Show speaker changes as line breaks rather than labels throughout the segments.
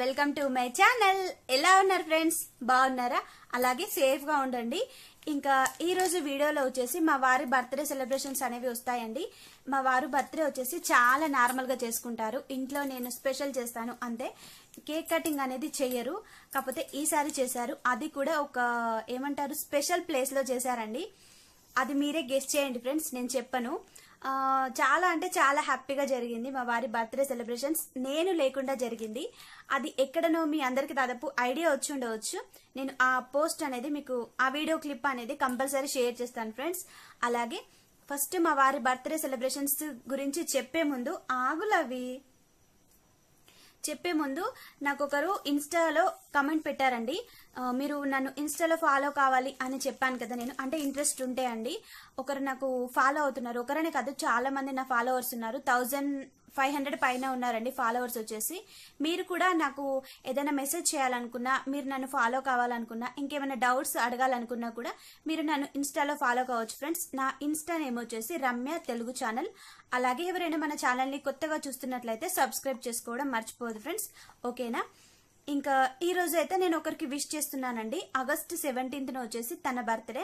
Welcome to my channel ఎలా ఉన్నారు friends బాగున్నారా అలాగే సేఫ్గా ఉండండి ఇంకా ఈరోజు వీడియోలో వచ్చేసి మా వారి బర్త్డే సెలబ్రేషన్స్ అనేవి వస్తాయండి మా వారు బర్త్డే వచ్చేసి చాలా నార్మల్గా చేసుకుంటారు ఇంట్లో నేను స్పెషల్ చేస్తాను అంతే కేక్ కటింగ్ అనేది చేయరు కాకపోతే ఈసారి చేశారు అది కూడా ఒక ఏమంటారు స్పెషల్ ప్లేస్లో చేశారండి అది మీరే గెస్ట్ చేయండి ఫ్రెండ్స్ నేను చెప్పను చాలా అంటే చాలా హ్యాపీగా జరిగింది మా వారి బర్త్డే సెలబ్రేషన్స్ నేను లేకుండా జరిగింది అది ఎక్కడనో మీ అందరికి దాదాపు ఐడియా వచ్చి ఉండవచ్చు నేను ఆ పోస్ట్ అనేది మీకు ఆ వీడియో క్లిప్ అనేది కంపల్సరీ షేర్ చేస్తాను ఫ్రెండ్స్ అలాగే ఫస్ట్ మా వారి బర్త్డే సెలబ్రేషన్స్ గురించి చెప్పే ముందు ఆగులవి చెప్పే ముందు నాకు ఒకరు ఇన్స్టాలో కమెంట్ పెట్టారండి మీరు నన్ను ఇన్స్టాలో ఫాలో కావాలి అని చెప్పాను కదా నేను అంటే ఇంట్రెస్ట్ ఉంటే అండి ఒకరు నాకు ఫాలో అవుతున్నారు ఒకరనే కాదు చాలా మంది నా ఫాలోవర్స్ ఉన్నారు థౌజండ్ ఫైవ్ హండ్రెడ్ పైన ఉన్నారండి ఫాలోవర్స్ వచ్చేసి మీరు కూడా నాకు ఏదైనా మెసేజ్ చేయాలనుకున్నా మీరు నన్ను ఫాలో కావాలనుకున్నా ఇంకేమైనా డౌట్స్ అడగాలనుకున్నా కూడా మీరు నన్ను ఇన్స్టాలో ఫాలో కావచ్చు ఫ్రెండ్స్ నా ఇన్స్టా నేమ్ వచ్చేసి రమ్య తెలుగు ఛానల్ అలాగే ఎవరైనా మన ఛానల్ని కొత్తగా చూస్తున్నట్లయితే సబ్స్క్రైబ్ చేసుకోవడం మర్చిపోదు ఫ్రెండ్స్ ఓకేనా ఇంకా ఈ రోజు అయితే నేను ఒకరికి విష్ చేస్తున్నానండి ఆగస్ట్ సెవెంటీన్త్న వచ్చేసి తన బర్త్డే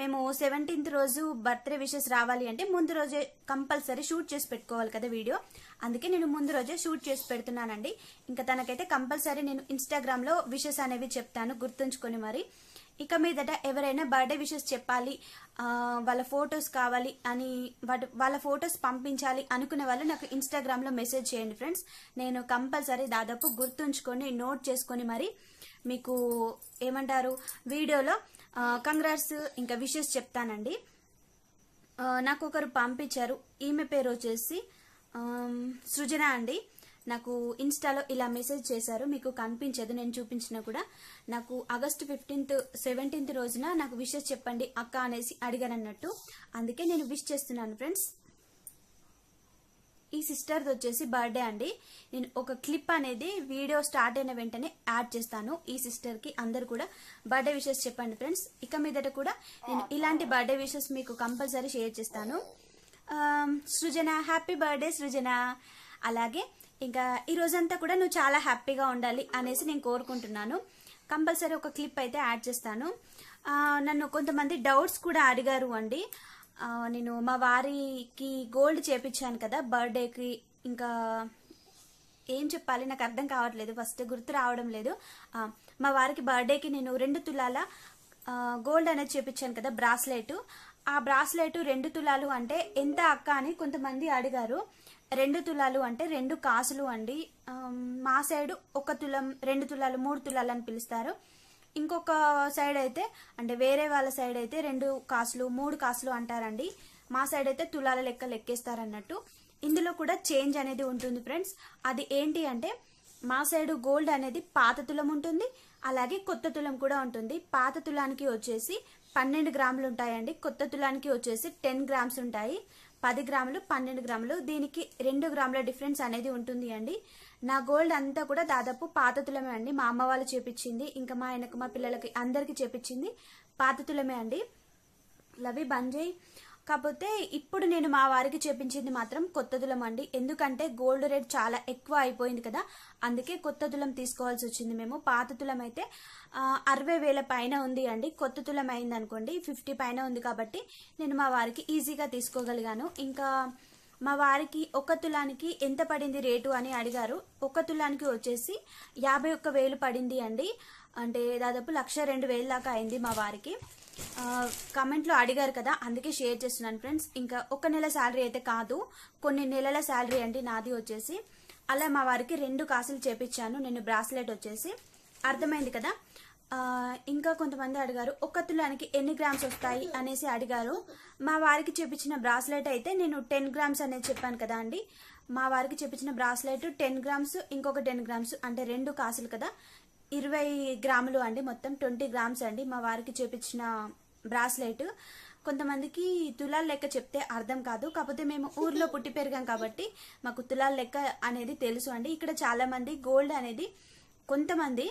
మేము సెవెంటీన్త్ రోజు బర్త్డే విషెస్ రావాలి అంటే ముందు రోజే కంపల్సరీ షూట్ చేసి పెట్టుకోవాలి కదా వీడియో అందుకే నేను ముందు రోజే షూట్ చేసి పెడుతున్నానండి ఇంకా తనకైతే కంపల్సరీ నేను ఇన్స్టాగ్రామ్లో విషెస్ అనేవి చెప్తాను గుర్తుంచుకొని మరి ఇక మీదట ఎవరైనా బర్త్డే విషెస్ చెప్పాలి వాళ్ళ ఫొటోస్ కావాలి అని వాటి వాళ్ళ ఫొటోస్ పంపించాలి అనుకునే వాళ్ళు నాకు ఇన్స్టాగ్రామ్లో మెసేజ్ చేయండి ఫ్రెండ్స్ నేను కంపల్సరీ దాదాపు గుర్తుంచుకొని నోట్ చేసుకొని మరి మీకు ఏమంటారు వీడియోలో కంగ్రాట్స్ ఇంకా విషెస్ చెప్తానండి నాకు ఒకరు పంపించారు ఈమె పేరు వచ్చేసి సృజన అండి నాకు ఇన్స్టాలో ఇలా మెసేజ్ చేశారు మీకు కనిపించదు నేను చూపించినా కూడా నాకు ఆగస్టు ఫిఫ్టీన్త్ సెవెంటీన్త్ రోజున నాకు విషెస్ చెప్పండి అక్క అనేసి అడిగారు అన్నట్టు అందుకే నేను విష్ చేస్తున్నాను ఫ్రెండ్స్ ఈ సిస్టర్ది వచ్చేసి బర్త్డే అండి నేను ఒక క్లిప్ అనేది వీడియో స్టార్ట్ అయిన వెంటనే యాడ్ చేస్తాను ఈ సిస్టర్కి అందరు కూడా బర్త్డే విషెస్ చెప్పండి ఫ్రెండ్స్ ఇక మీదట కూడా నేను ఇలాంటి బర్త్డే విషెస్ మీకు కంపల్సరీ షేర్ చేస్తాను సృజన హ్యాపీ బర్త్డే సృజన అలాగే ఇంకా ఈ రోజంతా కూడా నువ్వు చాలా హ్యాపీగా ఉండాలి అనేసి నేను కోరుకుంటున్నాను కంపల్సరీ ఒక క్లిప్ అయితే యాడ్ చేస్తాను నన్ను కొంతమంది డౌట్స్ కూడా అడిగారు అండి నేను మా వారికి గోల్డ్ చేపించాను కదా బర్త్డేకి ఇంకా ఏం చెప్పాలి నాకు అర్థం కావట్లేదు ఫస్ట్ గుర్తు రావడం లేదు మా వారికి బర్త్డేకి నేను రెండు తులాల గోల్డ్ అనేది చేపించాను కదా బ్రాస్లెట్ ఆ బ్రాస్లెట్ రెండు తులాలు అంటే ఎంత అక్క అని కొంతమంది అడిగారు రెండు తులాలు అంటే రెండు కాసులు అండి మా సైడు ఒక తులం రెండు తులాలు మూడు తులాలు అని పిలుస్తారు ఇంకొక సైడ్ అయితే అంటే వేరే వాళ్ళ సైడ్ అయితే రెండు కాసులు మూడు కాసులు అంటారండి మా సైడ్ అయితే తులాల లెక్క అన్నట్టు ఇందులో కూడా చేంజ్ అనేది ఉంటుంది ఫ్రెండ్స్ అది ఏంటి అంటే మా సైడు గోల్డ్ అనేది పాత తులం ఉంటుంది అలాగే కొత్త తులం కూడా ఉంటుంది పాత తులానికి వచ్చేసి పన్నెండు గ్రాములు ఉంటాయండి కొత్త తులానికి వచ్చేసి టెన్ గ్రామ్స్ ఉంటాయి పది గ్రాములు పన్నెండు గ్రాములు దీనికి రెండు గ్రాముల డిఫరెన్స్ అనేది ఉంటుంది అండి నా గోల్డ్ అంతా కూడా దాదాపు పాత తులమే అండి మా అమ్మ వాళ్ళు చేపించింది ఇంకా మా ఆయనకు మా పిల్లలకి అందరికి చేపించింది పాత తులమే అండి లవి బంజయ్ కాకపోతే ఇప్పుడు నేను మా వారికి చేపించింది మాత్రం కొత్త దులం అండి ఎందుకంటే గోల్డ్ రేట్ చాలా ఎక్కువ అయిపోయింది కదా అందుకే కొత్త తులం తీసుకోవాల్సి వచ్చింది మేము పాత తులం అయితే అరవై వేల పైన ఉంది అండి కొత్త తులం అయింది అనుకోండి ఫిఫ్టీ పైన ఉంది కాబట్టి నేను మా వారికి ఈజీగా తీసుకోగలిగాను ఇంకా మా వారికి ఒక తులానికి ఎంత పడింది రేటు అని అడిగారు ఒక తులానికి వచ్చేసి యాభై ఒక్క వేలు పడింది అండి అంటే దాదాపు లక్ష రెండు వేలు దాకా అయింది మా వారికి కమెంట్లో అడిగారు కదా అందుకే షేర్ చేస్తున్నాను ఫ్రెండ్స్ ఇంకా ఒక నెల శాలరీ అయితే కాదు కొన్ని నెలల శాలరీ అండి నాది వచ్చేసి అలా మా వారికి రెండు కాసులు చేపించాను నేను బ్రాస్లెట్ వచ్చేసి అర్థమైంది కదా ఇంకా కొంతమంది అడిగారు ఒక తులానికి ఎన్ని గ్రామ్స్ వస్తాయి అనేసి అడిగారు మా వారికి చెప్పించిన బ్రాస్లెట్ అయితే నేను టెన్ గ్రామ్స్ అనేది చెప్పాను కదా అండి మా వారికి చెప్పించిన బ్రాస్లెట్ టెన్ గ్రామ్స్ ఇంకొక టెన్ గ్రామ్స్ అంటే రెండు కాసులు కదా ఇరవై గ్రాములు అండి మొత్తం ట్వంటీ గ్రామ్స్ అండి మా వారికి చూపించిన బ్రాస్లెట్ కొంతమందికి తులాల లెక్క చెప్తే అర్థం కాదు కాకపోతే మేము ఊర్లో పుట్టి పెరిగాం కాబట్టి మాకు తులాల లెక్క అనేది తెలుసు అండి ఇక్కడ చాలా మంది గోల్డ్ అనేది కొంతమంది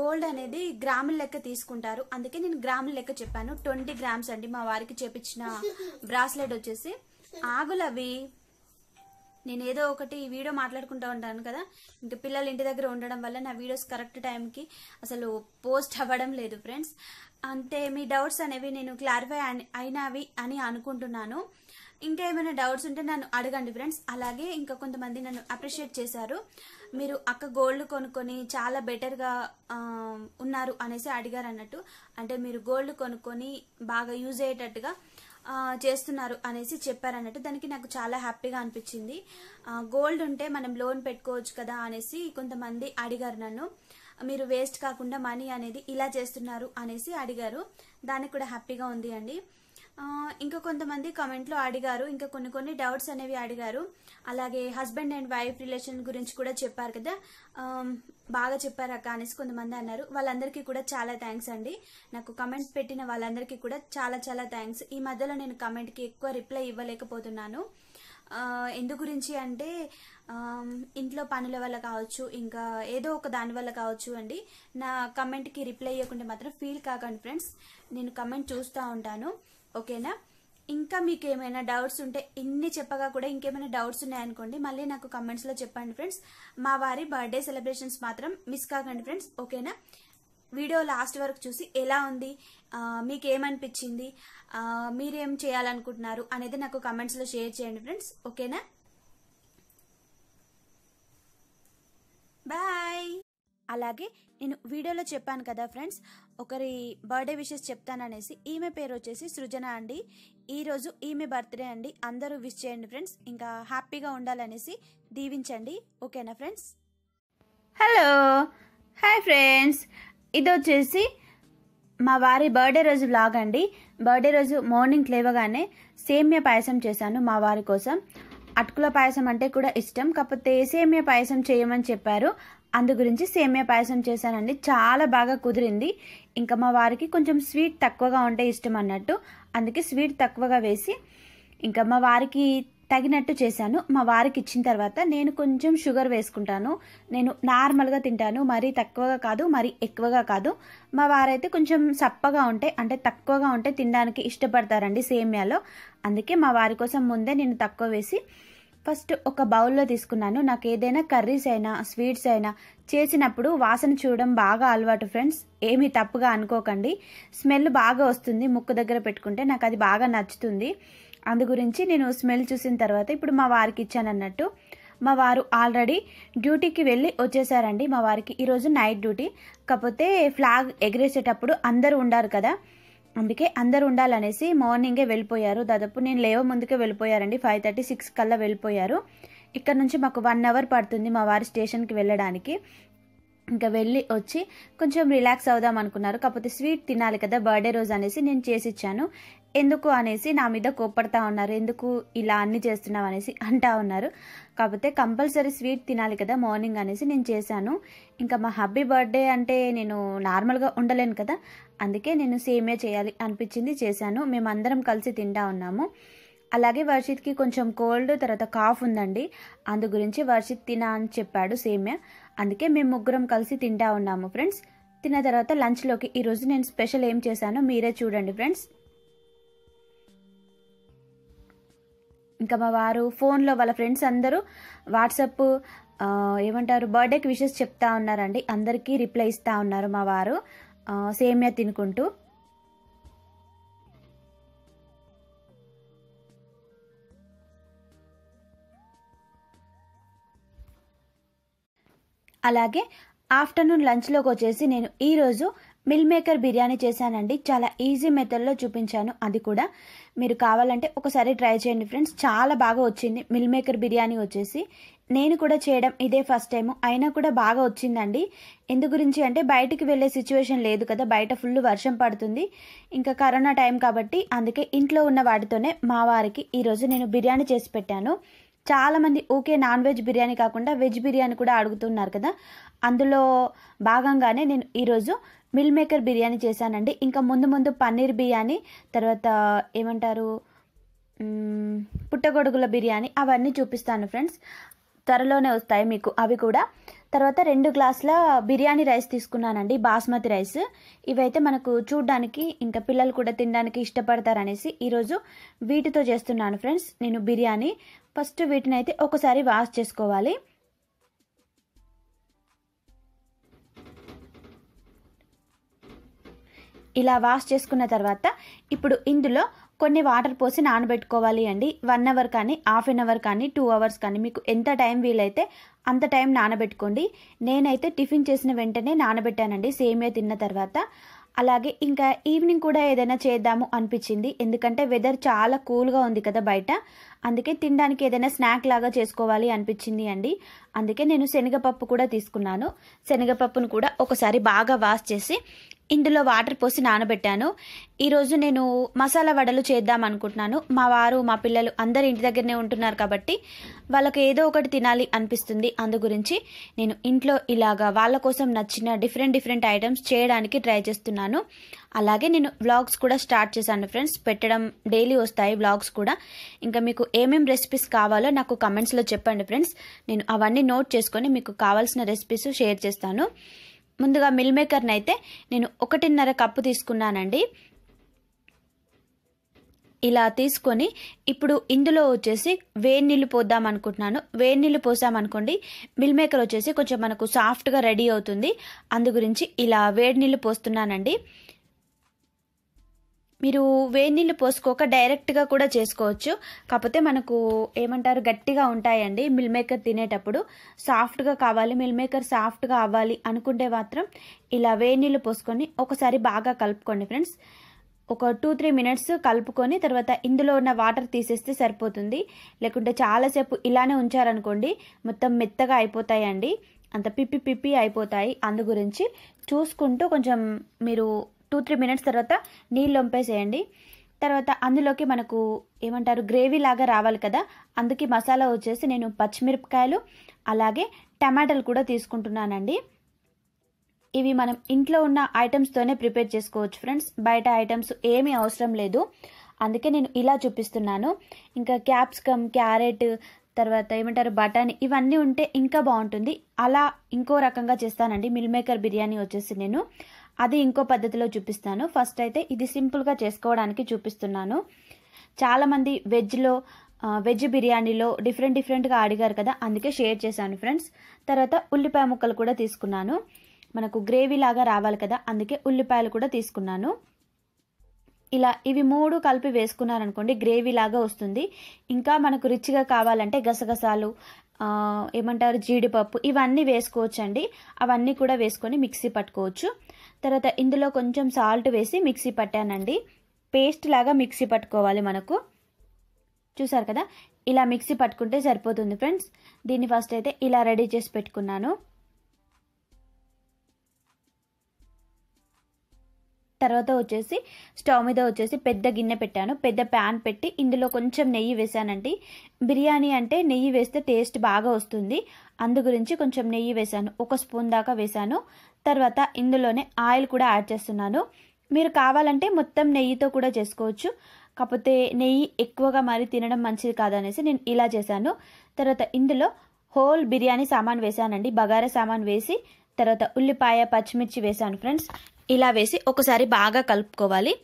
గోల్డ్ అనేది గ్రాముల లెక్క తీసుకుంటారు అందుకే నేను గ్రాముల లెక్క చెప్పాను ట్వంటీ గ్రామ్స్ అండి మా వారికి చేపించిన బ్రాస్లెట్ వచ్చేసి ఆగులవి నేను ఏదో ఒకటి వీడియో మాట్లాడుకుంటూ ఉంటాను కదా ఇంకా పిల్లలు ఇంటి దగ్గర ఉండడం వల్ల నా వీడియోస్ కరెక్ట్ టైంకి అసలు పోస్ట్ అవ్వడం లేదు ఫ్రెండ్స్ అంతే మీ డౌట్స్ అనేవి నేను క్లారిఫై అయినవి అని అనుకుంటున్నాను ఇంకా ఏమైనా డౌట్స్ ఉంటే నన్ను అడగండి ఫ్రెండ్స్ అలాగే ఇంకా కొంతమంది నన్ను అప్రిషియేట్ చేశారు మీరు అక్క గోల్డ్ కొనుక్కొని చాలా బెటర్గా ఉన్నారు అనేసి అడిగారు అన్నట్టు అంటే మీరు గోల్డ్ కొనుక్కొని బాగా యూజ్ అయ్యేటట్టుగా చేస్తున్నారు అనేసి చెప్పారన్నట్టు దానికి నాకు చాలా హ్యాపీగా అనిపించింది గోల్డ్ ఉంటే మనం లోన్ పెట్టుకోవచ్చు కదా అనేసి కొంతమంది అడిగారు నన్ను మీరు వేస్ట్ కాకుండా మనీ అనేది ఇలా చేస్తున్నారు అనేసి అడిగారు దానికి కూడా హ్యాపీగా ఉంది అండి ఇంకా కొంతమంది కమెంట్లో అడిగారు ఇంకా కొన్ని కొన్ని డౌట్స్ అనేవి అడిగారు అలాగే హస్బెండ్ అండ్ వైఫ్ రిలేషన్ గురించి కూడా చెప్పారు కదా బాగా చెప్పారు అక్క అనేసి కొంతమంది అన్నారు వాళ్ళందరికీ కూడా చాలా థ్యాంక్స్ అండి నాకు కమెంట్ పెట్టిన వాళ్ళందరికీ కూడా చాలా చాలా థ్యాంక్స్ ఈ మధ్యలో నేను కమెంట్కి ఎక్కువ రిప్లై ఇవ్వలేకపోతున్నాను ఎందు గురించి అంటే ఇంట్లో పనుల వల్ల కావచ్చు ఇంకా ఏదో ఒక దాని వల్ల కావచ్చు అండి నా కమెంట్కి రిప్లై అయ్యకుండా మాత్రం ఫీల్ కాకండి ఫ్రెండ్స్ నేను కమెంట్ చూస్తూ ఉంటాను ఓకేనా ఇంకా మీకు ఏమైనా డౌట్స్ ఉంటే ఇన్ని చెప్పగా కూడా ఇంకేమైనా డౌట్స్ ఉన్నాయనుకోండి మళ్ళీ నాకు కమెంట్స్లో చెప్పండి ఫ్రెండ్స్ మా వారి బర్త్డే సెలబ్రేషన్స్ మాత్రం మిస్ కాకండి ఫ్రెండ్స్ ఓకేనా వీడియో లాస్ట్ వరకు చూసి ఎలా ఉంది మీకు ఏమనిపించింది మీరేం చేయాలనుకుంటున్నారు అనేది నాకు కమెంట్స్లో షేర్ చేయండి ఫ్రెండ్స్ ఓకేనా బాయ్ అలాగే నేను వీడియోలో చెప్పాను కదా ఫ్రెండ్స్ ఒకరి బర్త్డే విషెస్ చెప్తాననేసి ఈమె పేరు వచ్చేసి సృజన అండి ఈరోజు ఈమె బర్త్డే అండి అందరూ విష్ చేయండి ఫ్రెండ్స్ ఇంకా హ్యాపీగా ఉండాలనేసి దీవించండి ఓకేనా ఫ్రెండ్స్ హలో హాయ్ ఫ్రెండ్స్ ఇది వచ్చేసి మా వారి బర్త్డే రోజు బ్లాగ్ అండి బర్త్డే రోజు మార్నింగ్ లేవగానే సేమ్య పాయసం చేశాను మా వారి కోసం అటుకుల పాయసం అంటే కూడా ఇష్టం కాకపోతే సేమ్య పాయసం చేయమని చెప్పారు అందు గురించి సేమియా పాయసం చేశానండి చాలా బాగా కుదిరింది ఇంకా మా వారికి కొంచెం స్వీట్ తక్కువగా ఉంటే ఇష్టం అన్నట్టు అందుకే స్వీట్ తక్కువగా వేసి ఇంకా మా వారికి తగినట్టు చేశాను మా వారికి ఇచ్చిన తర్వాత నేను కొంచెం షుగర్ వేసుకుంటాను నేను నార్మల్గా తింటాను మరీ తక్కువగా కాదు మరీ ఎక్కువగా కాదు మా వారైతే కొంచెం సప్పగా ఉంటే అంటే తక్కువగా ఉంటే తినడానికి ఇష్టపడతారండి సేమియాలో అందుకే మా వారి కోసం ముందే నేను తక్కువ వేసి ఫస్ట్ ఒక బౌల్లో తీసుకున్నాను నాకు ఏదైనా కర్రీస్ అయినా స్వీట్స్ అయినా చేసినప్పుడు వాసన చూడడం బాగా అలవాటు ఫ్రెండ్స్ ఏమీ తప్పుగా అనుకోకండి స్మెల్ బాగా వస్తుంది ముక్కు దగ్గర పెట్టుకుంటే నాకు అది బాగా నచ్చుతుంది అందు గురించి నేను స్మెల్ చూసిన తర్వాత ఇప్పుడు మా వారికి ఇచ్చాను అన్నట్టు మా వారు ఆల్రెడీ డ్యూటీకి వెళ్ళి వచ్చేసారండి మా వారికి ఈరోజు నైట్ డ్యూటీ కాకపోతే ఫ్లాగ్ ఎగరేసేటప్పుడు అందరూ ఉండారు కదా అందుకే అందరు ఉండాలనేసి మార్నింగే వెళ్ళిపోయారు దాదాపు నేను లేవ ముందుకే వెళ్ళిపోయారండి ఫైవ్ థర్టీ సిక్స్ కల్లా వెళ్ళిపోయారు ఇక్కడ నుంచి మాకు వన్ అవర్ పడుతుంది మా వారి స్టేషన్కి వెళ్ళడానికి ఇంకా వెళ్ళి వచ్చి కొంచెం రిలాక్స్ అవుదాం అనుకున్నారు కాకపోతే స్వీట్ తినాలి కదా బర్త్డే రోజు అనేసి నేను చేసి ఇచ్చాను ఎందుకు అనేసి నా మీద కోప్పడతా ఉన్నారు ఎందుకు ఇలా అన్ని చేస్తున్నావు అనేసి అంటా ఉన్నారు కాకపోతే కంపల్సరీ స్వీట్ తినాలి కదా మార్నింగ్ అనేసి నేను చేశాను ఇంకా మా హ్యాపీ బర్త్డే అంటే నేను నార్మల్గా ఉండలేను కదా అందుకే నేను సేమే చేయాలి అనిపించింది చేశాను మేమందరం కలిసి తింటా ఉన్నాము అలాగే వర్షిత్కి కొంచెం కోల్డ్ తర్వాత కాఫ్ ఉందండి అందు గురించి వర్షిత్ తినా అని చెప్పాడు సేమే అందుకే మేము ముగ్గురం కలిసి తింటా ఉన్నాము ఫ్రెండ్స్ తిన్న తర్వాత లంచ్లోకి ఈరోజు నేను స్పెషల్ ఏం చేశానో మీరే చూడండి ఫ్రెండ్స్ ఇంకా మా వారు ఫోన్లో వాళ్ళ ఫ్రెండ్స్ అందరూ వాట్సప్ ఏమంటారు బర్త్డేకి విషెస్ చెప్తా ఉన్నారండి అందరికీ రిప్లై ఇస్తూ ఉన్నారు మా వారు సేమియా తినుకుంటూ అలాగే ఆఫ్టర్నూన్ లంచ్లోకి వచ్చేసి నేను ఈరోజు మిల్ మేకర్ బిర్యానీ చేశానండి చాలా ఈజీ మెథడ్లో చూపించాను అది కూడా మీరు కావాలంటే ఒకసారి ట్రై చేయండి ఫ్రెండ్స్ చాలా బాగా వచ్చింది మిల్ మేకర్ బిర్యానీ వచ్చేసి నేను కూడా చేయడం ఇదే ఫస్ట్ టైము అయినా కూడా బాగా వచ్చిందండి ఎందు గురించి అంటే బయటికి వెళ్ళే సిచ్యువేషన్ లేదు కదా బయట ఫుల్ వర్షం పడుతుంది ఇంకా కరోనా టైం కాబట్టి అందుకే ఇంట్లో ఉన్న వాటితోనే మా వారికి ఈరోజు నేను బిర్యానీ చేసి పెట్టాను చాలామంది ఓకే నాన్ వెజ్ బిర్యానీ కాకుండా వెజ్ బిర్యానీ కూడా అడుగుతున్నారు కదా అందులో భాగంగానే నేను ఈరోజు మిల్ మేకర్ బిర్యానీ చేశానండి ఇంకా ముందు ముందు పన్నీర్ బిర్యానీ తర్వాత ఏమంటారు పుట్టగొడుగుల బిర్యానీ అవన్నీ చూపిస్తాను ఫ్రెండ్స్ త్వరలోనే వస్తాయి మీకు అవి కూడా తర్వాత రెండు గ్లాసుల బిర్యానీ రైస్ తీసుకున్నానండి బాస్మతి రైస్ ఇవైతే మనకు చూడడానికి ఇంకా పిల్లలు కూడా తినడానికి ఇష్టపడతారనేసి ఈరోజు వీటితో చేస్తున్నాను ఫ్రెండ్స్ నేను బిర్యానీ ఫస్ట్ వీటిని అయితే ఒకసారి వాష్ చేసుకోవాలి ఇలా వాష్ చేసుకున్న తర్వాత ఇప్పుడు ఇందులో కొన్ని వాటర్ పోసి నానబెట్టుకోవాలి అండి వన్ అవర్ కానీ హాఫ్ అన్ అవర్ కానీ టూ అవర్స్ కానీ మీకు ఎంత టైం వీలైతే అంత టైం నానబెట్టుకోండి నేనైతే టిఫిన్ చేసిన వెంటనే నానబెట్టానండి సేమియా తిన్న తర్వాత అలాగే ఇంకా ఈవినింగ్ కూడా ఏదైనా చేద్దాము అనిపించింది ఎందుకంటే వెదర్ చాలా కూల్గా ఉంది కదా బయట అందుకే తినడానికి ఏదైనా స్నాక్ లాగా చేసుకోవాలి అనిపించింది అండి అందుకే నేను శనగపప్పు కూడా తీసుకున్నాను శనగపప్పును కూడా ఒకసారి బాగా వాష్ చేసి ఇందులో వాటర్ పోసి నానబెట్టాను ఈరోజు నేను మసాలా వడలు చేద్దాం అనుకుంటున్నాను మా వారు మా పిల్లలు అందరు ఇంటి దగ్గరనే ఉంటున్నారు కాబట్టి వాళ్ళకి ఏదో ఒకటి తినాలి అనిపిస్తుంది అందు గురించి నేను ఇంట్లో ఇలాగా వాళ్ళ కోసం నచ్చిన డిఫరెంట్ డిఫరెంట్ ఐటమ్స్ చేయడానికి ట్రై చేస్తున్నాను అలాగే నేను వ్లాగ్స్ కూడా స్టార్ట్ చేశాను ఫ్రెండ్స్ పెట్టడం డైలీ వస్తాయి వ్లాగ్స్ కూడా ఇంకా మీకు ఏమేమి రెసిపీస్ కావాలో నాకు కమెంట్స్లో చెప్పండి ఫ్రెండ్స్ నేను అవన్నీ నోట్ చేసుకొని మీకు కావాల్సిన రెసిపీస్ షేర్ చేస్తాను ముందుగా మిల్ మేకర్ని అయితే నేను ఒకటిన్నర కప్పు తీసుకున్నానండి ఇలా తీసుకొని ఇప్పుడు ఇందులో వచ్చేసి వేడి నీళ్ళు పోద్దాం అనుకుంటున్నాను వేడి నీళ్ళు పోసామనుకోండి మిల్ మేకర్ వచ్చేసి కొంచెం మనకు సాఫ్ట్గా రెడీ అవుతుంది అందు గురించి ఇలా వేడి నీళ్ళు పోస్తున్నానండి మీరు వేడి నీళ్ళు పోసుకోక డైరెక్ట్గా కూడా చేసుకోవచ్చు కాకపోతే మనకు ఏమంటారు గట్టిగా ఉంటాయండి మిల్ మేకర్ తినేటప్పుడు సాఫ్ట్గా కావాలి మిల్ మేకర్ సాఫ్ట్గా అవ్వాలి అనుకుంటే మాత్రం ఇలా వేడి నీళ్ళు పోసుకొని ఒకసారి బాగా కలుపుకోండి ఫ్రెండ్స్ ఒక టూ త్రీ మినిట్స్ కలుపుకొని తర్వాత ఇందులో ఉన్న వాటర్ తీసేస్తే సరిపోతుంది లేకుంటే చాలాసేపు ఇలానే ఉంచారనుకోండి మొత్తం మెత్తగా అయిపోతాయండి అంత పిప్పి పిప్పి అయిపోతాయి అందు గురించి చూసుకుంటూ కొంచెం మీరు టూ త్రీ మినిట్స్ తర్వాత నీళ్ళు వంపేసేయండి తర్వాత అందులోకి మనకు ఏమంటారు గ్రేవీ లాగా రావాలి కదా అందుకే మసాలా వచ్చేసి నేను పచ్చిమిరపకాయలు అలాగే టమాటాలు కూడా తీసుకుంటున్నానండి ఇవి మనం ఇంట్లో ఉన్న ఐటమ్స్తోనే ప్రిపేర్ చేసుకోవచ్చు ఫ్రెండ్స్ బయట ఐటమ్స్ ఏమీ అవసరం లేదు అందుకే నేను ఇలా చూపిస్తున్నాను ఇంకా క్యాప్సికమ్ క్యారెట్ తర్వాత ఏమంటారు బటానీ ఇవన్నీ ఉంటే ఇంకా బాగుంటుంది అలా ఇంకో రకంగా చేస్తానండి మిల్ మేకర్ బిర్యానీ వచ్చేసి నేను అది ఇంకో పద్ధతిలో చూపిస్తాను ఫస్ట్ అయితే ఇది సింపుల్గా చేసుకోవడానికి చూపిస్తున్నాను చాలామంది వెజ్లో వెజ్ బిర్యానీలో డిఫరెంట్ డిఫరెంట్గా అడిగారు కదా అందుకే షేర్ చేశాను ఫ్రెండ్స్ తర్వాత ఉల్లిపాయ ముక్కలు కూడా తీసుకున్నాను మనకు గ్రేవీ లాగా రావాలి కదా అందుకే ఉల్లిపాయలు కూడా తీసుకున్నాను ఇలా ఇవి మూడు కలిపి వేసుకున్నారనుకోండి గ్రేవీ లాగా వస్తుంది ఇంకా మనకు రిచ్గా కావాలంటే గసగసాలు ఏమంటారు జీడిపప్పు ఇవన్నీ వేసుకోవచ్చండి అవన్నీ కూడా వేసుకొని మిక్సీ పట్టుకోవచ్చు తర్వాత ఇందులో కొంచెం సాల్ట్ వేసి మిక్సీ పట్టానండి పేస్ట్ లాగా మిక్సీ పట్టుకోవాలి మనకు చూసారు కదా ఇలా మిక్సీ పట్టుకుంటే సరిపోతుంది ఫ్రెండ్స్ దీన్ని ఫస్ట్ అయితే ఇలా రెడీ చేసి పెట్టుకున్నాను తర్వాత వచ్చేసి స్టవ్ మీద వచ్చేసి పెద్ద గిన్నె పెట్టాను పెద్ద ప్యాన్ పెట్టి ఇందులో కొంచెం నెయ్యి వేసానండి బిర్యానీ అంటే నెయ్యి వేస్తే టేస్ట్ బాగా వస్తుంది అందు గురించి కొంచెం నెయ్యి వేసాను ఒక స్పూన్ దాకా వేసాను తర్వాత ఇందులోనే ఆయిల్ కూడా యాడ్ చేస్తున్నాను మీరు కావాలంటే మొత్తం నెయ్యితో కూడా చేసుకోవచ్చు కాకపోతే నెయ్యి ఎక్కువగా మరి తినడం మంచిది కాదనేసి నేను ఇలా చేశాను తర్వాత ఇందులో హోల్ బిర్యానీ సామాన్ వేశానండి బగారా సామాన్ వేసి తర్వాత ఉల్లిపాయ పచ్చిమిర్చి వేశాను ఫ్రెండ్స్ ఇలా వేసి ఒకసారి బాగా కలుపుకోవాలి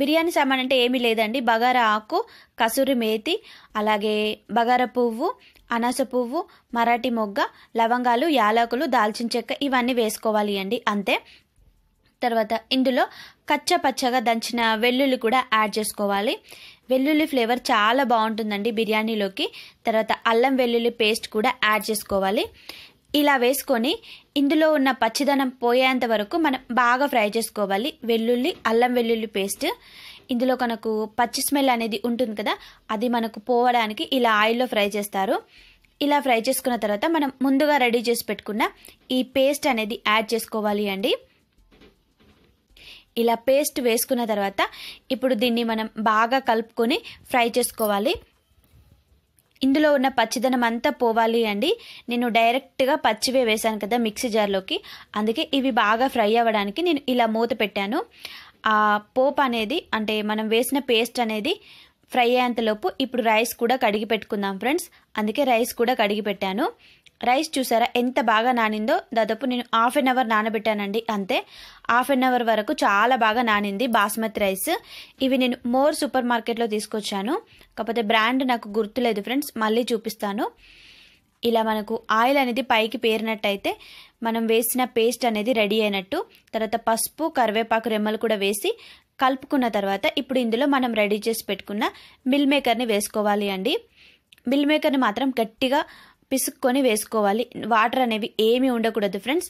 బిర్యానీ సామాన్ అంటే ఏమీ లేదండి బగారా ఆకు కసూరి మేతి అలాగే బగార పువ్వు అనాస పువ్వు మరాఠీ మొగ్గ లవంగాలు యాలకులు దాల్చిన చెక్క ఇవన్నీ వేసుకోవాలి అండి అంతే తర్వాత ఇందులో కచ్చ పచ్చగా దంచిన వెల్లుల్లి కూడా యాడ్ చేసుకోవాలి వెల్లుల్లి ఫ్లేవర్ చాలా బాగుంటుందండి బిర్యానీలోకి తర్వాత అల్లం వెల్లుల్లి పేస్ట్ కూడా యాడ్ చేసుకోవాలి ఇలా వేసుకొని ఇందులో ఉన్న పచ్చిదనం పోయేంత వరకు మనం బాగా ఫ్రై చేసుకోవాలి వెల్లుల్లి అల్లం వెల్లుల్లి పేస్ట్ ఇందులో మనకు పచ్చి స్మెల్ అనేది ఉంటుంది కదా అది మనకు పోవడానికి ఇలా ఆయిల్లో ఫ్రై చేస్తారు ఇలా ఫ్రై చేసుకున్న తర్వాత మనం ముందుగా రెడీ చేసి పెట్టుకున్న ఈ పేస్ట్ అనేది యాడ్ చేసుకోవాలి అండి ఇలా పేస్ట్ వేసుకున్న తర్వాత ఇప్పుడు దీన్ని మనం బాగా కలుపుకొని ఫ్రై చేసుకోవాలి ఇందులో ఉన్న పచ్చిదనం అంతా పోవాలి అండి నేను డైరెక్ట్గా పచ్చివే వేశాను కదా మిక్సీ జార్లోకి అందుకే ఇవి బాగా ఫ్రై అవ్వడానికి నేను ఇలా మూత పెట్టాను ఆ పోప్ అనేది అంటే మనం వేసిన పేస్ట్ అనేది ఫ్రై అయ్యేంతలోపు ఇప్పుడు రైస్ కూడా కడిగి పెట్టుకుందాం ఫ్రెండ్స్ అందుకే రైస్ కూడా కడిగి పెట్టాను రైస్ చూసారా ఎంత బాగా నానిందో దాదాపు నేను హాఫ్ అన్ అవర్ నానబెట్టానండి అంతే హాఫ్ అన్ అవర్ వరకు చాలా బాగా నానింది బాస్మతి రైస్ ఇవి నేను మోర్ సూపర్ మార్కెట్లో తీసుకొచ్చాను కాకపోతే బ్రాండ్ నాకు గుర్తులేదు ఫ్రెండ్స్ మళ్ళీ చూపిస్తాను ఇలా మనకు ఆయిల్ అనేది పైకి పేరినట్టయితే మనం వేసిన పేస్ట్ అనేది రెడీ అయినట్టు తర్వాత పసుపు కరివేపాకు రెమ్మలు కూడా వేసి కలుపుకున్న తర్వాత ఇప్పుడు ఇందులో మనం రెడీ చేసి పెట్టుకున్న మిల్ మేకర్ని వేసుకోవాలి అండి మిల్ మేకర్ని మాత్రం గట్టిగా పిసుక్కొని వేసుకోవాలి వాటర్ అనేవి ఏమీ ఉండకూడదు ఫ్రెండ్స్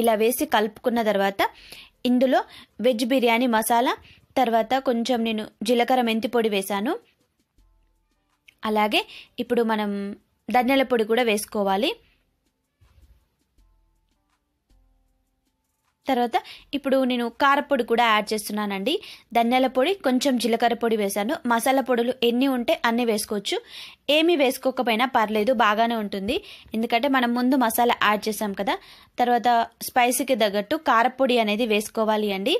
ఇలా వేసి కలుపుకున్న తర్వాత ఇందులో వెజ్ బిర్యానీ మసాలా తర్వాత కొంచెం నేను జీలకర్ర మెంతి పొడి వేశాను అలాగే ఇప్పుడు మనం ధనియాల పొడి కూడా వేసుకోవాలి తర్వాత ఇప్పుడు నేను కారపొడి కూడా యాడ్ చేస్తున్నానండి ధనియాల పొడి కొంచెం జీలకర్ర పొడి వేశాను మసాలా పొడులు ఎన్ని ఉంటే అన్ని వేసుకోవచ్చు ఏమీ వేసుకోకపోయినా పర్లేదు బాగానే ఉంటుంది ఎందుకంటే మనం ముందు మసాలా యాడ్ చేసాం కదా తర్వాత స్పైసీకి తగ్గట్టు కారపొడి అనేది వేసుకోవాలి అండి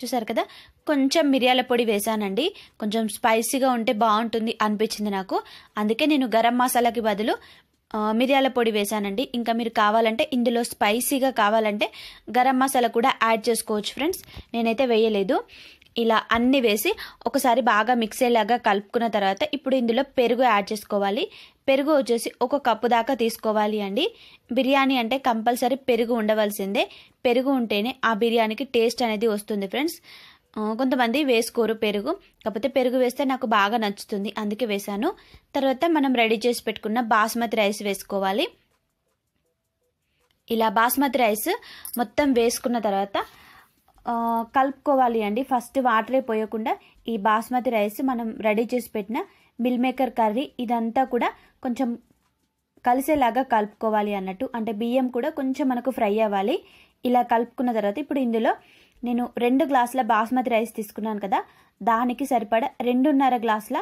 చూసారు కదా కొంచెం మిరియాల పొడి వేశానండి కొంచెం స్పైసీగా ఉంటే బాగుంటుంది అనిపించింది నాకు అందుకే నేను గరం మసాలాకి బదులు మిరియాల పొడి వేశానండి ఇంకా మీరు కావాలంటే ఇందులో స్పైసీగా కావాలంటే గరం మసాలా కూడా యాడ్ చేసుకోవచ్చు ఫ్రెండ్స్ నేనైతే వేయలేదు ఇలా అన్నీ వేసి ఒకసారి బాగా మిక్స్ అయ్యేలాగా కలుపుకున్న తర్వాత ఇప్పుడు ఇందులో పెరుగు యాడ్ చేసుకోవాలి పెరుగు వచ్చేసి ఒక కప్పు దాకా తీసుకోవాలి అండి బిర్యానీ అంటే కంపల్సరీ పెరుగు ఉండవలసిందే పెరుగు ఉంటేనే ఆ బిర్యానీకి టేస్ట్ అనేది వస్తుంది ఫ్రెండ్స్ కొంతమంది వేసుకోరు పెరుగు కాకపోతే పెరుగు వేస్తే నాకు బాగా నచ్చుతుంది అందుకే వేశాను తర్వాత మనం రెడీ చేసి పెట్టుకున్న బాస్మతి రైస్ వేసుకోవాలి ఇలా బాస్మతి రైస్ మొత్తం వేసుకున్న తర్వాత కలుపుకోవాలి అండి ఫస్ట్ వాటరే పోయకుండా ఈ బాస్మతి రైస్ మనం రెడీ చేసి పెట్టిన మిల్ మేకర్ కర్రీ ఇదంతా కూడా కొంచెం కలిసేలాగా కలుపుకోవాలి అన్నట్టు అంటే బియ్యం కూడా కొంచెం మనకు ఫ్రై అవ్వాలి ఇలా కలుపుకున్న తర్వాత ఇప్పుడు ఇందులో నేను రెండు గ్లాసుల బాస్మతి రైస్ తీసుకున్నాను కదా దానికి సరిపడ రెండున్నర గ్లాసుల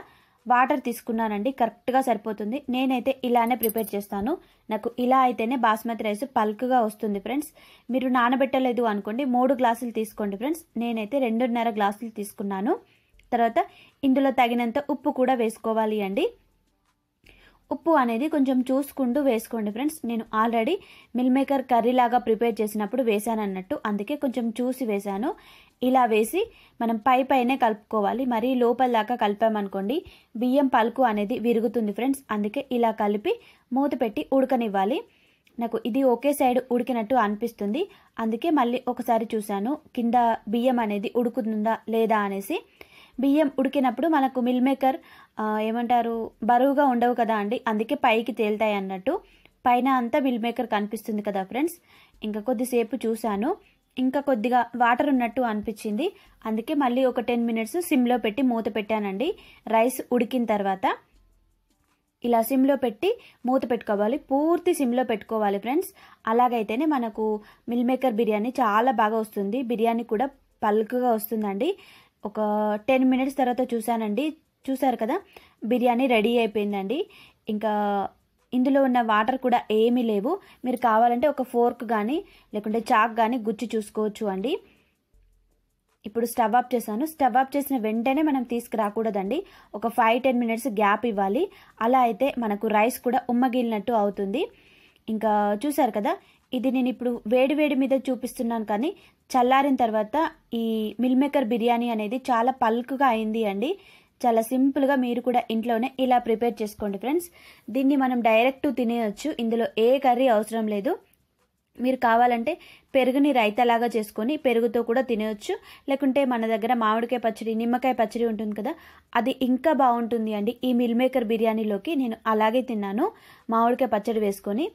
వాటర్ తీసుకున్నానండి కరెక్ట్గా సరిపోతుంది నేనైతే ఇలానే ప్రిపేర్ చేస్తాను నాకు ఇలా అయితేనే బాస్మతి రైస్ పల్క్గా వస్తుంది ఫ్రెండ్స్ మీరు నానబెట్టలేదు అనుకోండి మూడు గ్లాసులు తీసుకోండి ఫ్రెండ్స్ నేనైతే రెండున్నర గ్లాసులు తీసుకున్నాను తర్వాత ఇందులో తగినంత ఉప్పు కూడా వేసుకోవాలి అండి ఉప్పు అనేది కొంచెం చూసుకుంటూ వేసుకోండి ఫ్రెండ్స్ నేను ఆల్రెడీ మిల్ మేకర్ కర్రీ లాగా ప్రిపేర్ చేసినప్పుడు వేసాను అన్నట్టు అందుకే కొంచెం చూసి వేసాను ఇలా వేసి మనం పై పైనే కలుపుకోవాలి మరీ లోపల దాకా కలిపామనుకోండి బియ్యం పలుకు అనేది విరుగుతుంది ఫ్రెండ్స్ అందుకే ఇలా కలిపి మూత పెట్టి ఉడకనివ్వాలి నాకు ఇది ఒకే సైడ్ ఉడికినట్టు అనిపిస్తుంది అందుకే మళ్ళీ ఒకసారి చూశాను కింద బియ్యం అనేది ఉడుకుతుందా లేదా అనేసి బియ్యం ఉడికినప్పుడు మనకు మిల్ మేకర్ ఏమంటారు బరువుగా ఉండవు కదా అండి అందుకే పైకి తేలుతాయి అన్నట్టు పైన అంతా మిల్ మేకర్ కనిపిస్తుంది కదా ఫ్రెండ్స్ ఇంకా కొద్దిసేపు చూశాను ఇంకా కొద్దిగా వాటర్ ఉన్నట్టు అనిపించింది అందుకే మళ్ళీ ఒక టెన్ మినిట్స్ సిమ్లో పెట్టి మూత పెట్టానండి రైస్ ఉడికిన తర్వాత ఇలా సిమ్లో పెట్టి మూత పెట్టుకోవాలి పూర్తి సిమ్లో పెట్టుకోవాలి ఫ్రెండ్స్ అలాగైతేనే మనకు మిల్ మేకర్ బిర్యానీ చాలా బాగా వస్తుంది బిర్యానీ కూడా పలుకుగా వస్తుందండి ఒక టెన్ మినిట్స్ తర్వాత చూశానండి చూసారు కదా బిర్యానీ రెడీ అయిపోయిందండి ఇంకా ఇందులో ఉన్న వాటర్ కూడా ఏమీ లేవు మీరు కావాలంటే ఒక ఫోర్క్ కానీ లేకుంటే చాక్ కానీ గుచ్చి చూసుకోవచ్చు అండి ఇప్పుడు స్టవ్ ఆఫ్ చేశాను స్టవ్ ఆఫ్ చేసిన వెంటనే మనం తీసుకురాకూడదండి ఒక ఫైవ్ టెన్ మినిట్స్ గ్యాప్ ఇవ్వాలి అలా అయితే మనకు రైస్ కూడా ఉమ్మగిలినట్టు అవుతుంది ఇంకా చూసారు కదా ఇది నేను ఇప్పుడు వేడి వేడి మీద చూపిస్తున్నాను కానీ చల్లారిన తర్వాత ఈ మిల్ మేకర్ బిర్యానీ అనేది చాలా పల్క్గా అయింది అండి చాలా సింపుల్గా మీరు కూడా ఇంట్లోనే ఇలా ప్రిపేర్ చేసుకోండి ఫ్రెండ్స్ దీన్ని మనం డైరెక్ట్ తినేయచ్చు ఇందులో ఏ కర్రీ అవసరం లేదు మీరు కావాలంటే పెరుగుని రైతలాగా చేసుకొని పెరుగుతో కూడా తినవచ్చు లేకుంటే మన దగ్గర మామిడికాయ పచ్చడి నిమ్మకాయ పచ్చడి ఉంటుంది కదా అది ఇంకా బాగుంటుంది అండి ఈ మిల్ మేకర్ బిర్యానీలోకి నేను అలాగే తిన్నాను మామిడికాయ పచ్చడి వేసుకొని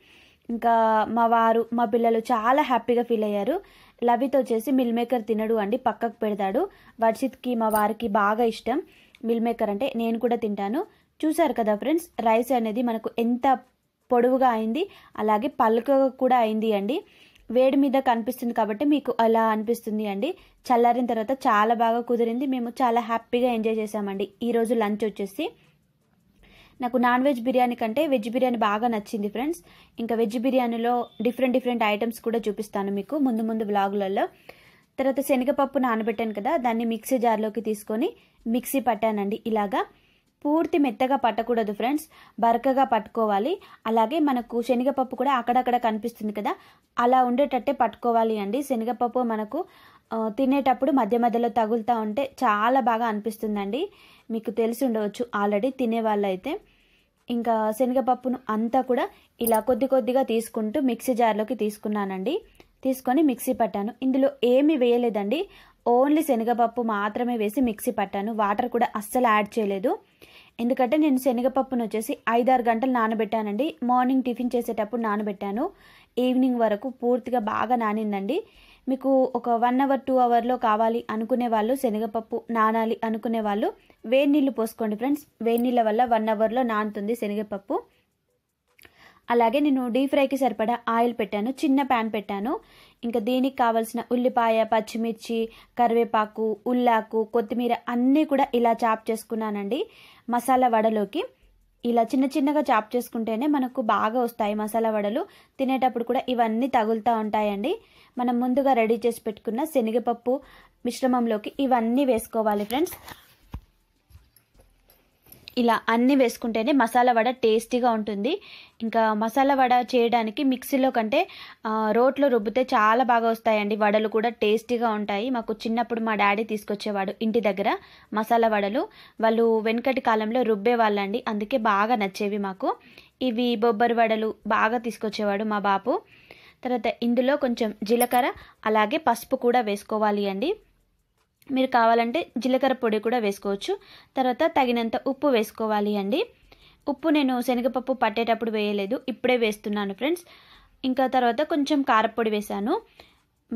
ఇంకా మా వారు మా పిల్లలు చాలా హ్యాపీగా ఫీల్ అయ్యారు లవిత్ వచ్చేసి మిల్ మేకర్ తినడు అండి పక్కకు పెడతాడు వర్షిత్కి మా వారికి బాగా ఇష్టం మిల్ మేకర్ అంటే నేను కూడా తింటాను చూసారు కదా ఫ్రెండ్స్ రైస్ అనేది మనకు ఎంత పొడవుగా అయింది అలాగే పలుక కూడా అయింది అండి వేడి మీద కనిపిస్తుంది కాబట్టి మీకు అలా అనిపిస్తుంది అండి చల్లారిన తర్వాత చాలా బాగా కుదిరింది మేము చాలా హ్యాపీగా ఎంజాయ్ చేసామండి ఈరోజు లంచ్ వచ్చేసి నాకు నాన్ వెజ్ బిర్యానీ కంటే వెజ్ బిర్యానీ బాగా నచ్చింది ఫ్రెండ్స్ ఇంకా వెజ్ బిర్యానీలో డిఫరెంట్ డిఫరెంట్ ఐటమ్స్ కూడా చూపిస్తాను మీకు ముందు ముందు బ్లాగులలో తర్వాత శనగపప్పు నానబెట్టాను కదా దాన్ని మిక్సీ జార్లోకి తీసుకొని మిక్సీ పట్టానండి ఇలాగా పూర్తి మెత్తగా పట్టకూడదు ఫ్రెండ్స్ బరకగా పట్టుకోవాలి అలాగే మనకు శనగపప్పు కూడా అక్కడక్కడ కనిపిస్తుంది కదా అలా ఉండేటట్టే పట్టుకోవాలి అండి శనగపప్పు మనకు తినేటప్పుడు మధ్య మధ్యలో తగులుతూ ఉంటే చాలా బాగా అనిపిస్తుందండి మీకు తెలిసి ఉండవచ్చు ఆల్రెడీ తినేవాళ్ళైతే ఇంకా శనగపప్పును అంతా కూడా ఇలా కొద్ది కొద్దిగా తీసుకుంటూ మిక్సీ జార్లోకి తీసుకున్నానండి తీసుకొని మిక్సీ పట్టాను ఇందులో ఏమీ వేయలేదండి ఓన్లీ శనగపప్పు మాత్రమే వేసి మిక్సీ పట్టాను వాటర్ కూడా అస్సలు యాడ్ చేయలేదు ఎందుకంటే నేను శనగపప్పును వచ్చేసి ఐదారు గంటలు నానబెట్టానండి మార్నింగ్ టిఫిన్ చేసేటప్పుడు నానబెట్టాను ఈవినింగ్ వరకు పూర్తిగా బాగా నానిందండి మీకు ఒక వన్ అవర్ టూ అవర్లో కావాలి అనుకునే వాళ్ళు శనగపప్పు నానాలి అనుకునే వాళ్ళు వేడి నీళ్ళు పోసుకోండి ఫ్రెండ్స్ వేడి నీళ్ళ వల్ల వన్ అవర్లో నానుతుంది శనగపప్పు అలాగే నేను డీప్ ఫ్రైకి సరిపడా ఆయిల్ పెట్టాను చిన్న ప్యాన్ పెట్టాను ఇంకా దీనికి కావాల్సిన ఉల్లిపాయ పచ్చిమిర్చి కరివేపాకు ఉల్లాకు కొత్తిమీర అన్నీ కూడా ఇలా చాప్ చేసుకున్నానండి మసాలా వడలోకి ఇలా చిన్న చిన్నగా చాప్ చేసుకుంటేనే మనకు బాగా వస్తాయి మసాలా వడలు తినేటప్పుడు కూడా ఇవన్నీ తగులుతూ ఉంటాయండి మనం ముందుగా రెడీ చేసి పెట్టుకున్న శనగపప్పు మిశ్రమంలోకి ఇవన్నీ వేసుకోవాలి ఫ్రెండ్స్ ఇలా అన్నీ వేసుకుంటేనే మసాలా వడ టేస్టీగా ఉంటుంది ఇంకా మసాలా వడ చేయడానికి మిక్సీలో కంటే రోట్లో రుబ్బితే చాలా బాగా వస్తాయండి వడలు కూడా టేస్టీగా ఉంటాయి మాకు చిన్నప్పుడు మా డాడీ తీసుకొచ్చేవాడు ఇంటి దగ్గర మసాలా వడలు వాళ్ళు వెనుకటి కాలంలో రుబ్బేవాళ్ళండి అందుకే బాగా నచ్చేవి మాకు ఇవి బొబ్బరి వడలు బాగా తీసుకొచ్చేవాడు మా బాపు తర్వాత ఇందులో కొంచెం జీలకర్ర అలాగే పసుపు కూడా వేసుకోవాలి అండి మీరు కావాలంటే జీలకర్ర పొడి కూడా వేసుకోవచ్చు తర్వాత తగినంత ఉప్పు వేసుకోవాలి అండి ఉప్పు నేను శనగపప్పు పట్టేటప్పుడు వేయలేదు ఇప్పుడే వేస్తున్నాను ఫ్రెండ్స్ ఇంకా తర్వాత కొంచెం కారపొడి వేశాను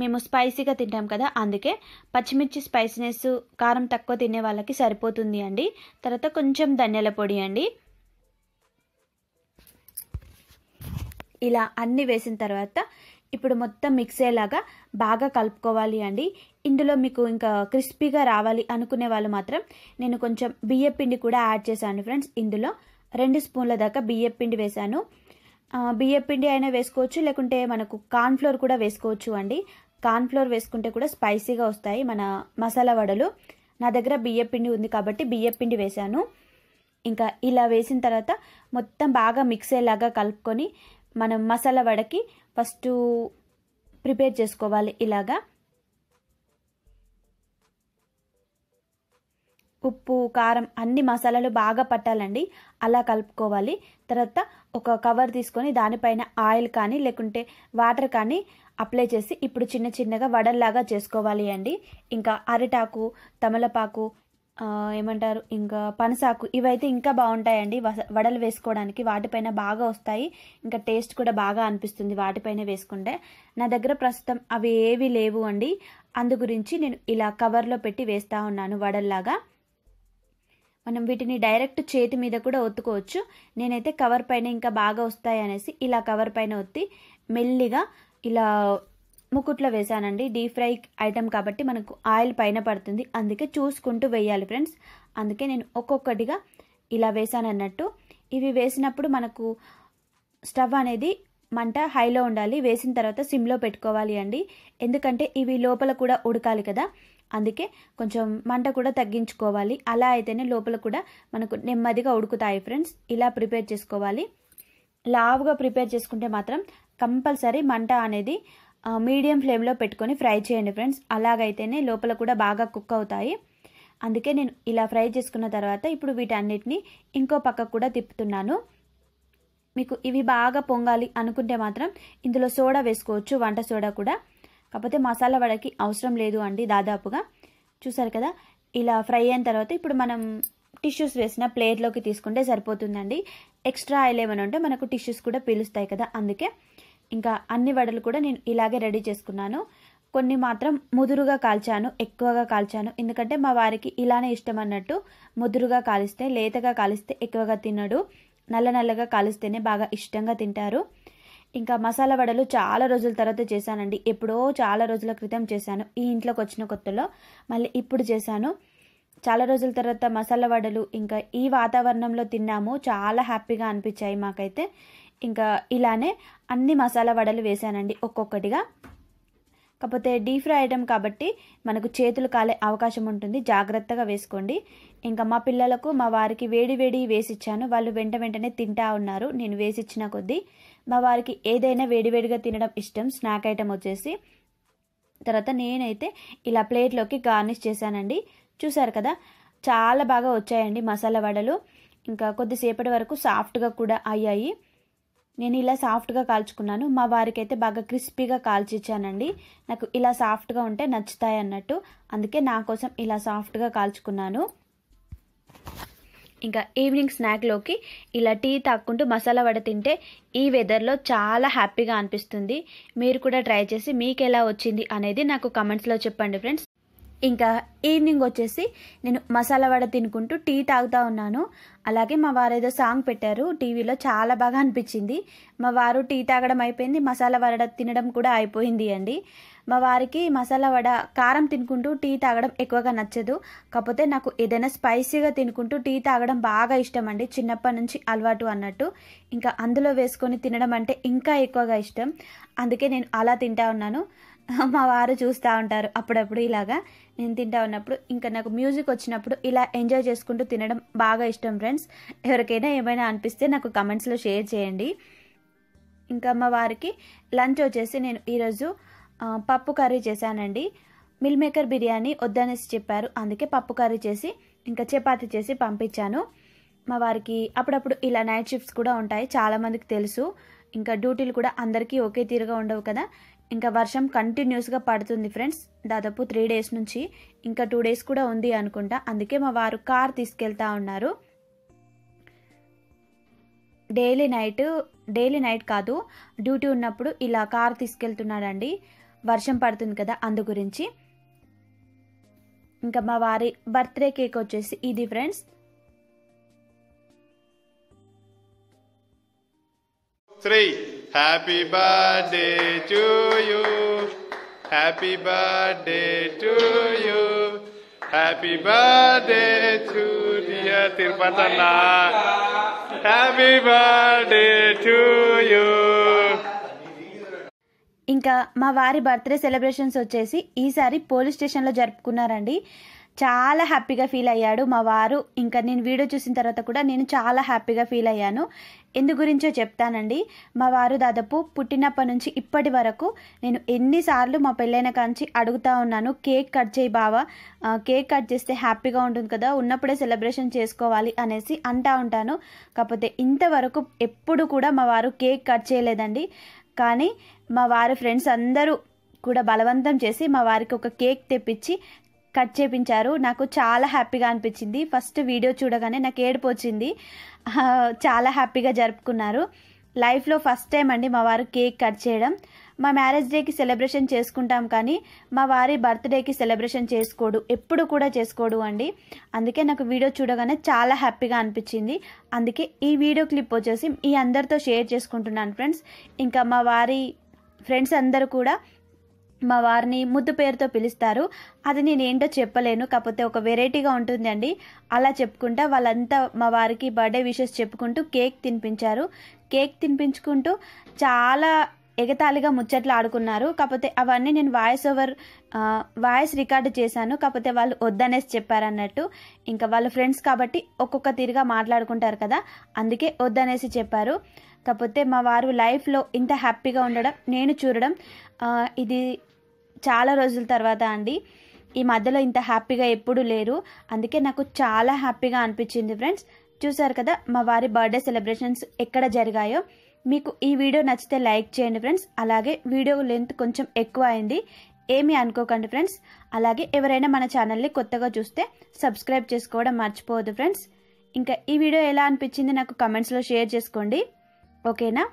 మేము స్పైసీగా తింటాం కదా అందుకే పచ్చిమిర్చి స్పైసీనెస్ కారం తక్కువ తినే వాళ్ళకి సరిపోతుంది అండి తర్వాత కొంచెం ధనియాల పొడి అండి ఇలా అన్నీ వేసిన తర్వాత ఇప్పుడు మొత్తం మిక్స్ అయ్యేలాగా బాగా కలుపుకోవాలి అండి ఇందులో మీకు ఇంకా క్రిస్పీగా రావాలి అనుకునే వాళ్ళు మాత్రం నేను కొంచెం బియ్యం పిండి కూడా యాడ్ చేశాను ఫ్రెండ్స్ ఇందులో రెండు స్పూన్ల దాకా బియ్యం పిండి వేశాను బియ్యం పిండి అయినా వేసుకోవచ్చు లేకుంటే మనకు కార్న్ఫ్లోర్ కూడా వేసుకోవచ్చు అండి కార్న్ఫ్లోర్ వేసుకుంటే కూడా స్పైసీగా వస్తాయి మన మసాలా వడలు నా దగ్గర బియ్యం పిండి ఉంది కాబట్టి బియ్యం పిండి వేశాను ఇంకా ఇలా వేసిన తర్వాత మొత్తం బాగా మిక్స్ అయ్యేలాగా కలుపుకొని మనం మసాలా వడకి ఫస్ట్ ప్రిపేర్ చేసుకోవాలి ఇలాగా ఉప్పు కారం అన్ని మసాలాలు బాగా పట్టాలండి అలా కలుపుకోవాలి తర్వాత ఒక కవర్ తీసుకొని దానిపైన ఆయిల్ కానీ లేకుంటే వాటర్ కానీ అప్లై చేసి ఇప్పుడు చిన్న చిన్నగా వడల్లాగా చేసుకోవాలి అండి ఇంకా అరిటాకు తమలపాకు ఏమంటారు ఇంకా పనసాకు ఇవైతే ఇంకా బాగుంటాయండి వడలు వేసుకోవడానికి వాటిపైన బాగా వస్తాయి ఇంకా టేస్ట్ కూడా బాగా అనిపిస్తుంది వాటిపైన వేసుకుంటే నా దగ్గర ప్రస్తుతం అవి ఏవి లేవు అండి అందు గురించి నేను ఇలా కవర్లో పెట్టి వేస్తూ ఉన్నాను వడల్లాగా మనం వీటిని డైరెక్ట్ చేతి మీద కూడా ఒత్తుకోవచ్చు నేనైతే కవర్ పైన ఇంకా బాగా వస్తాయి అనేసి ఇలా కవర్ పైన ఒత్తి మెల్లిగా ఇలా ముకుట్ల వేసానండి డీప్ ఫ్రై ఐటెం కాబట్టి మనకు ఆయిల్ పైన పడుతుంది అందుకే చూసుకుంటూ వేయాలి ఫ్రెండ్స్ అందుకే నేను ఒక్కొక్కటిగా ఇలా వేసాను అన్నట్టు ఇవి వేసినప్పుడు మనకు స్టవ్ అనేది మంట హైలో ఉండాలి వేసిన తర్వాత సిమ్లో పెట్టుకోవాలి అండి ఎందుకంటే ఇవి లోపల కూడా ఉడకాలి కదా అందుకే కొంచెం మంట కూడా తగ్గించుకోవాలి అలా అయితేనే లోపల కూడా మనకు నెమ్మదిగా ఉడుకుతాయి ఫ్రెండ్స్ ఇలా ప్రిపేర్ చేసుకోవాలి లావుగా ప్రిపేర్ చేసుకుంటే మాత్రం కంపల్సరీ మంట అనేది మీడియం ఫ్లేమ్లో పెట్టుకొని ఫ్రై చేయండి ఫ్రెండ్స్ అలాగైతేనే లోపల కూడా బాగా కుక్ అవుతాయి అందుకే నేను ఇలా ఫ్రై చేసుకున్న తర్వాత ఇప్పుడు వీటన్నిటిని ఇంకో పక్కకు కూడా తిప్పుతున్నాను మీకు ఇవి బాగా పొంగాలి అనుకుంటే మాత్రం ఇందులో సోడా వేసుకోవచ్చు వంట సోడా కూడా కాకపోతే మసాలా వడకి అవసరం లేదు అండి దాదాపుగా చూసారు కదా ఇలా ఫ్రై అయిన తర్వాత ఇప్పుడు మనం టిష్యూస్ వేసిన ప్లేట్లోకి తీసుకుంటే సరిపోతుందండి ఎక్స్ట్రా ఆయిల్ ఏమైనా ఉంటే మనకు టిష్యూస్ కూడా పీలుస్తాయి కదా అందుకే ఇంకా అన్ని వడలు కూడా నేను ఇలాగే రెడీ చేసుకున్నాను కొన్ని మాత్రం ముదురుగా కాల్చాను ఎక్కువగా కాల్చాను ఎందుకంటే మా వారికి ఇలానే ఇష్టం అన్నట్టు ముదురుగా కాలిస్తే లేతగా కాలిస్తే ఎక్కువగా తినడు నల్ల నల్లగా కాలిస్తేనే బాగా ఇష్టంగా తింటారు ఇంకా మసాలా వడలు చాలా రోజుల తర్వాత చేశానండి ఎప్పుడో చాలా రోజుల క్రితం చేశాను ఈ ఇంట్లోకి వచ్చిన కొత్తలో మళ్ళీ ఇప్పుడు చేశాను చాలా రోజుల తర్వాత మసాలా వడలు ఇంకా ఈ వాతావరణంలో తిన్నాము చాలా హ్యాపీగా అనిపించాయి మాకైతే ఇంకా ఇలానే అన్ని మసాలా వడలు వేసానండి ఒక్కొక్కటిగా కాకపోతే డీప్ ఫ్రై ఐటెం కాబట్టి మనకు చేతులు కాలే అవకాశం ఉంటుంది జాగ్రత్తగా వేసుకోండి ఇంకా మా పిల్లలకు మా వారికి వేడి వేడి వేసిచ్చాను వాళ్ళు వెంట వెంటనే తింటా ఉన్నారు నేను వేసిచ్చిన కొద్దీ మా వారికి ఏదైనా వేడివేడిగా తినడం ఇష్టం స్నాక్ ఐటెం వచ్చేసి తర్వాత నేనైతే ఇలా ప్లేట్లోకి గార్నిష్ చేశానండి చూసారు కదా చాలా బాగా వచ్చాయండి మసాలా వడలు ఇంకా కొద్దిసేపటి వరకు సాఫ్ట్గా కూడా అయ్యాయి నేను ఇలా సాఫ్ట్గా కాల్చుకున్నాను మా వారికి అయితే బాగా క్రిస్పీగా కాల్చిచ్చానండి నాకు ఇలా సాఫ్ట్గా ఉంటే నచ్చుతాయి అన్నట్టు అందుకే నా కోసం ఇలా సాఫ్ట్గా కాల్చుకున్నాను ఇంకా ఈవినింగ్ స్నాక్లోకి ఇలా టీ తాక్కుంటూ మసాలా వడ తింటే ఈ వెదర్లో చాలా హ్యాపీగా అనిపిస్తుంది మీరు కూడా ట్రై చేసి మీకు ఎలా వచ్చింది అనేది నాకు కమెంట్స్లో చెప్పండి ఫ్రెండ్స్ ఇంకా ఈవినింగ్ వచ్చేసి నేను మసాలా వడ తినుకుంటూ టీ తాగుతూ ఉన్నాను అలాగే మా వారు ఏదో సాంగ్ పెట్టారు టీవీలో చాలా బాగా అనిపించింది మా వారు టీ తాగడం అయిపోయింది మసాలా వడ తినడం కూడా అయిపోయింది అండి మా వారికి మసాలా వడ కారం తినుకుంటూ టీ తాగడం ఎక్కువగా నచ్చదు కాకపోతే నాకు ఏదైనా స్పైసీగా తినుకుంటూ టీ తాగడం బాగా ఇష్టం అండి చిన్నప్పటి నుంచి అలవాటు అన్నట్టు ఇంకా అందులో వేసుకొని తినడం అంటే ఇంకా ఎక్కువగా ఇష్టం అందుకే నేను అలా తింటా ఉన్నాను మా వారు చూస్తూ ఉంటారు అప్పుడప్పుడు ఇలాగా నేను తింటా ఉన్నప్పుడు ఇంకా నాకు మ్యూజిక్ వచ్చినప్పుడు ఇలా ఎంజాయ్ చేసుకుంటూ తినడం బాగా ఇష్టం ఫ్రెండ్స్ ఎవరికైనా ఏమైనా అనిపిస్తే నాకు కమెంట్స్లో షేర్ చేయండి ఇంకా మా వారికి లంచ్ వచ్చేసి నేను ఈరోజు పప్పు కర్రీ చేశానండి మిల్ మేకర్ బిర్యానీ వద్దనేసి చెప్పారు అందుకే పప్పు కర్రీ చేసి ఇంకా చపాతి చేసి పంపించాను మా వారికి అప్పుడప్పుడు ఇలా నైట్ షిఫ్ట్స్ కూడా ఉంటాయి చాలామందికి తెలుసు ఇంకా డ్యూటీలు కూడా అందరికీ ఒకే తీరుగా ఉండవు కదా ఇంకా వర్షం కంటిన్యూస్గా పడుతుంది ఫ్రెండ్స్ దాదాపు త్రీ డేస్ నుంచి ఇంకా టూ డేస్ కూడా ఉంది అనుకుంటా అందుకే మా వారు కార్ తీసుకెళ్తా ఉన్నారు డైలీ నైట్ డైలీ నైట్ కాదు డ్యూటీ ఉన్నప్పుడు ఇలా కార్ తీసుకెళ్తున్నాడండి వర్షం పడుతుంది కదా అందు గురించి ఇంకా మా వారి బర్త్డే కేక్ వచ్చేసి ఇది friends three Happy birthday to you. Happy birthday to you. Happy birthday to dear Tirupatana. Happy birthday to you. ఇంకా మా వారి బర్త్డే సెలబ్రేషన్స్ వచ్చేసి ఈసారి పోలీస్ స్టేషన్లో జరుపుకున్నారండి చాలా హ్యాపీగా ఫీల్ అయ్యాడు మా వారు ఇంకా నేను వీడియో చూసిన తర్వాత కూడా నేను చాలా హ్యాపీగా ఫీల్ అయ్యాను ఎందు గురించో చెప్తానండి మా వారు దాదాపు పుట్టినప్పటి నుంచి ఇప్పటి వరకు నేను ఎన్నిసార్లు మా పెళ్ళైన కాంచి అడుగుతా ఉన్నాను కేక్ కట్ చేయి బావా కేక్ కట్ చేస్తే హ్యాపీగా ఉంటుంది కదా ఉన్నప్పుడే సెలబ్రేషన్ చేసుకోవాలి అనేసి అంటా ఉంటాను కాకపోతే ఇంతవరకు ఎప్పుడు కూడా మా వారు కేక్ కట్ చేయలేదండి కానీ మా వారి ఫ్రెండ్స్ అందరూ కూడా బలవంతం చేసి మా వారికి ఒక కేక్ తెప్పించి కట్ చేపించారు నాకు చాలా హ్యాపీగా అనిపించింది ఫస్ట్ వీడియో చూడగానే నాకు ఏడుపు వచ్చింది చాలా హ్యాపీగా జరుపుకున్నారు లైఫ్లో ఫస్ట్ టైం అండి మా వారు కేక్ కట్ చేయడం మా మ్యారేజ్ డేకి సెలబ్రేషన్ చేసుకుంటాం కానీ మా వారి బర్త్డేకి సెలబ్రేషన్ చేసుకోడు ఎప్పుడు కూడా చేసుకోడు అండి అందుకే నాకు వీడియో చూడగానే చాలా హ్యాపీగా అనిపించింది అందుకే ఈ వీడియో క్లిప్ వచ్చేసి ఈ అందరితో షేర్ చేసుకుంటున్నాను ఫ్రెండ్స్ ఇంకా మా వారి ఫ్రెండ్స్ అందరూ కూడా మా వారిని ముద్దు పేరుతో పిలుస్తారు అది నేను ఏంటో చెప్పలేను కాకపోతే ఒక వెరైటీగా ఉంటుందండి అలా చెప్పుకుంటా వాళ్ళంతా మా వారికి బర్త్డే విషెస్ చెప్పుకుంటూ కేక్ తినిపించారు కేక్ తినిపించుకుంటూ చాలా ఎగతాళిగా ముచ్చట్లు ఆడుకున్నారు కాకపోతే అవన్నీ నేను వాయిస్ ఓవర్ వాయిస్ రికార్డు చేశాను కాకపోతే వాళ్ళు వద్దనేసి చెప్పారన్నట్టు ఇంకా వాళ్ళ ఫ్రెండ్స్ కాబట్టి ఒక్కొక్క తీరుగా మాట్లాడుకుంటారు కదా అందుకే వద్దనేసి చెప్పారు కాకపోతే మా వారు లైఫ్లో ఇంత హ్యాపీగా ఉండడం నేను చూడడం ఇది చాలా రోజుల తర్వాత అండి ఈ మధ్యలో ఇంత హ్యాపీగా ఎప్పుడూ లేరు అందుకే నాకు చాలా హ్యాపీగా అనిపించింది ఫ్రెండ్స్ చూసారు కదా మా వారి బర్త్డే సెలబ్రేషన్స్ ఎక్కడ జరిగాయో మీకు ఈ వీడియో నచ్చితే లైక్ చేయండి ఫ్రెండ్స్ అలాగే వీడియో లెంత్ కొంచెం ఎక్కువ అయింది ఏమీ అనుకోకండి ఫ్రెండ్స్ అలాగే ఎవరైనా మన ఛానల్ని కొత్తగా చూస్తే సబ్స్క్రైబ్ చేసుకోవడం మర్చిపోవద్దు ఫ్రెండ్స్ ఇంకా ఈ వీడియో ఎలా అనిపించింది నాకు కమెంట్స్లో షేర్ చేసుకోండి ఓకేనా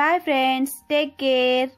బాయ్ ఫ్రెండ్స్ టేక్ కేర్